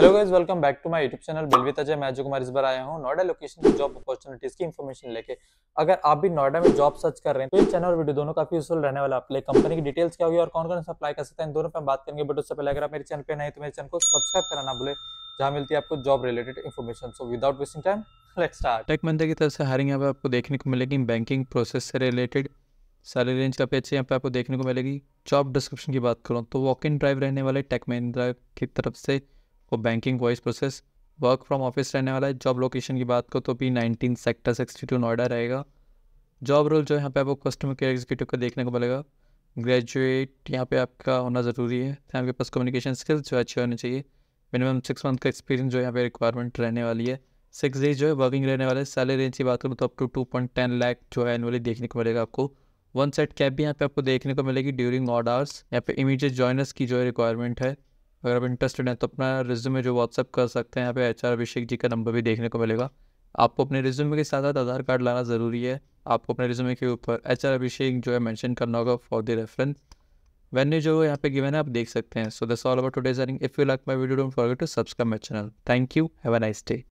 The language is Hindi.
hello guys welcome back to my YouTube channel बलवित अजय मैं अजय कुमार इस बार आया हूँ नोएडा लोकेशन की जॉब अपॉर्चुनिटीज की इन्फॉर्मेशन लेके अगर आप भी नोएडा में जॉब सर्च कर रहे हैं तो ये चैनल और वीडियो दोनों काफी यूजफुल रहने वाला आपके कंपनी की डिटेल्स क्या होगी और कौन कौन सा अप्लाई कर सकते हैं दोनों पर हम बात करेंगे बट उससे पहले अगर आप मेरे चैनल पर नहीं तो मेरे चैनल को सब्सक्राइब करना भूले जहाँ मिलती है आपको job related information so without wasting time let start Tech Mahindra की तरफ से हायरिंग यहाँ पर आपको देखने को मिलेगी बैंकिंग प्रोसेस से रिलेटेड सैलरी रेंज का अच्छे यहाँ पे आपको देखने को मिलेगी जॉब डिस्क्रिप्शन की बात करूँ तो वॉक इन ड्राइव रहने वाले टेक महिंद्रा की तरफ से वो banking voice process work from office रहने वाला है जॉब लोकेशन की बात को तो भी nineteen sector sixty two Noida रहेगा जॉब रोल जो यहाँ पे आपको कस्टमर केयर एग्जीक्यूटिव का देखने को मिलेगा ग्रेजुएट यहाँ पे आपका होना ज़रूरी है तो आपके पास कम्युनिकेशन स्किल्स जो अच्छे होने चाहिए मिनिमम सिक्स मंथ का एक्सपीरियंस जो यहाँ पे रिक्वायरमेंट रहने वाली है सिक्स डेज जो है वर्किंग रहने वाले सैलरी रेंज की बात करूँ तो up to two point ten lakh जो है एनुअली देखने को मिलेगा आपको वन सेट कैप भी यहाँ पे आपको देखने को मिलेगी ड्यूरिंग ऑड आवर्स यहाँ पे इमीडिएट जॉइनर्स की जो है रिक्वायरमेंट है अगर आप इंटरेस्टेड हैं तो अपना रिज्यूम जो व्हाट्सअप कर सकते हैं यहाँ पे एच आर अभिषेक जी का नंबर भी देखने को मिलेगा आपको अपने रिज्यूमे के साथ साथ आधार कार्ड लाना ज़रूरी है आपको अपने रिज्यूमे के ऊपर एच आर अभिषेक जो है मैंशन करना होगा फॉर द रेफरेंस वेन्यू जो यहाँ पे गिवन है आप देख सकते हैं so this all about today's earning if you like my video don't forget to subscribe my channel thank you have a nice day